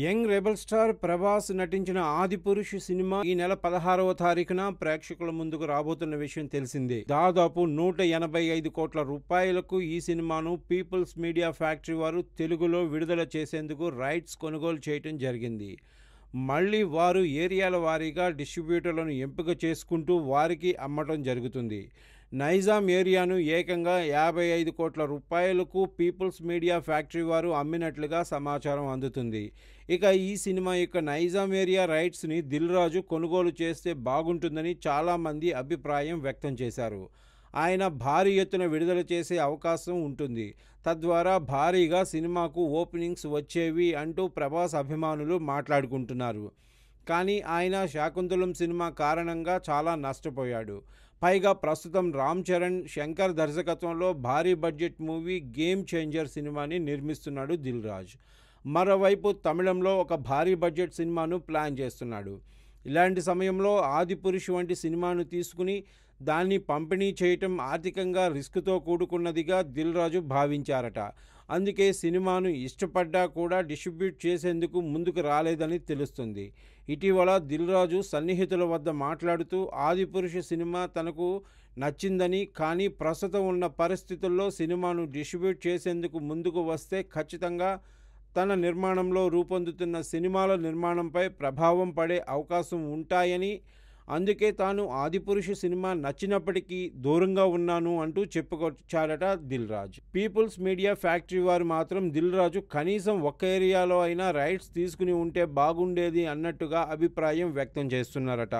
young rebel star Prabhas నటించిన Adipurush cinema ఈ నెల పదహారవ తారీఖున ప్రేక్షకుల ముందుకు రాబోతున్న విషయం తెలిసిందే దాదాపు నూట ఎనభై ఐదు కోట్ల రూపాయలకు ఈ సినిమాను పీపుల్స్ మీడియా ఫ్యాక్టరీ వారు తెలుగులో విడుదల చేసేందుకు రైట్స్ కొనుగోలు చేయటం జరిగింది మళ్ళీ వారు ఏరియాల వారీగా డిస్ట్రిబ్యూటర్లను ఎంపిక చేసుకుంటూ వారికి అమ్మటం జరుగుతుంది నైజాం ఏరియాను ఏకంగా యాభై ఐదు కోట్ల రూపాయలకు పీపుల్స్ మీడియా ఫ్యాక్టరీ వారు అమ్మినట్లుగా సమాచారం అందుతుంది ఇక ఈ సినిమా యొక్క నైజాం ఏరియా రైట్స్ని దిల్రాజు కొనుగోలు చేస్తే బాగుంటుందని చాలామంది అభిప్రాయం వ్యక్తం చేశారు ఆయన భారీ ఎత్తున విడుదల చేసే అవకాశం ఉంటుంది తద్వారా భారీగా సినిమాకు ఓపెనింగ్స్ వచ్చేవి అంటూ ప్రభాస్ అభిమానులు మాట్లాడుకుంటున్నారు కానీ ఆయన శాకుంతలం సినిమా కారణంగా చాలా నష్టపోయాడు పైగా ప్రస్తుతం రామ్ చరణ్ శంకర్ దర్శకత్వంలో భారీ బడ్జెట్ మూవీ గేమ్ చేంజర్ సినిమాని నిర్మిస్తున్నాడు దిల్ రాజ్ మరోవైపు తమిళంలో ఒక భారీ బడ్జెట్ సినిమాను ప్లాన్ చేస్తున్నాడు ఇలాంటి సమయంలో ఆదిపురుష్ వంటి సినిమాను తీసుకుని దాన్ని పంపిణీ చేయటం ఆర్థికంగా రిస్క్తో కూడుకున్నదిగా దిల్ రాజు భావించారట అందుకే సినిమాను ఇష్టపడ్డా కూడా డిస్ట్రిబ్యూట్ చేసేందుకు ముందుకు రాలేదని తెలుస్తుంది ఇటీవల దిల్రాజు సన్నిహితుల వద్ద మాట్లాడుతూ ఆదిపురుష సినిమా తనకు నచ్చిందని కానీ ప్రస్తుతం ఉన్న పరిస్థితుల్లో సినిమాను డిస్ట్రిబ్యూట్ చేసేందుకు ముందుకు వస్తే ఖచ్చితంగా తన నిర్మాణంలో రూపొందుతున్న సినిమాల నిర్మాణంపై ప్రభావం పడే అవకాశం ఉంటాయని అందుకే తాను ఆదిపురుషు సినిమా నచ్చినప్పటికీ దూరంగా ఉన్నాను అంటూ చెప్పుకొచ్చాడట Dil Raju people's media factory వారు మాత్రం దిల్ రాజు కనీసం ఒక్క ఏరియాలో అయినా రైట్స్ తీసుకుని ఉంటే బాగుండేది అన్నట్టుగా అభిప్రాయం వ్యక్తం చేస్తున్నారట